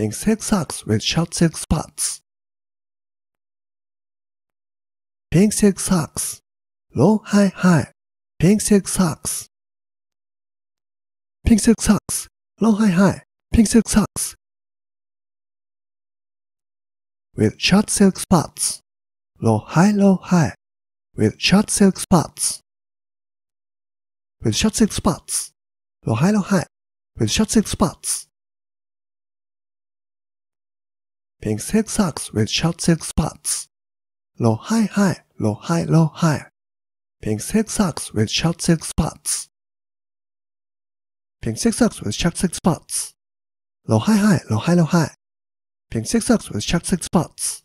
pink silk socks with short silk spots. Pink silk socks. Low, high, high. Pink silk socks. Pink silk socks. Low, high, high. Pink silk socks. With short silk spots. Low, high, low, high. With short silk spots. With short silk spots. Low, high, low, high. With short silk spots. With short silk spots. Pink six socks with short six spots. Low high high, low high low high, Pink six socks with short six spots. Pink six socks with short six spots. Low high high, low high low high, Pink six socks with short six spots.